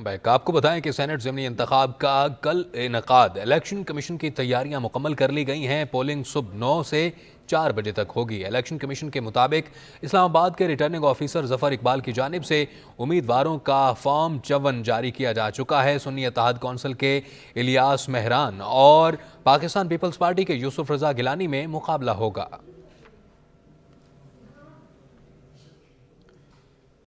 back आपको बताएं कि सेनेट जमनी इंतखब का कल इनका इलेक्शन कमीशन की तैयारियां मुकम्मल कर ली गई हैं पोलिंग सुबह नौ से चार बजे तक होगी इलेक्शन कमीशन के मुताबिक इस्लामाबाद के रिटर्निंग ऑफिसर जफर इकबाल की जानब से उम्मीदवारों का फॉर्म चवन जारी किया जा चुका है सुन्नी इतिहाद कौंसिल के इलियास मेहरान और पाकिस्तान पीपल्स पार्टी के यूसुफ रजा गिलानी में मुकाबला होगा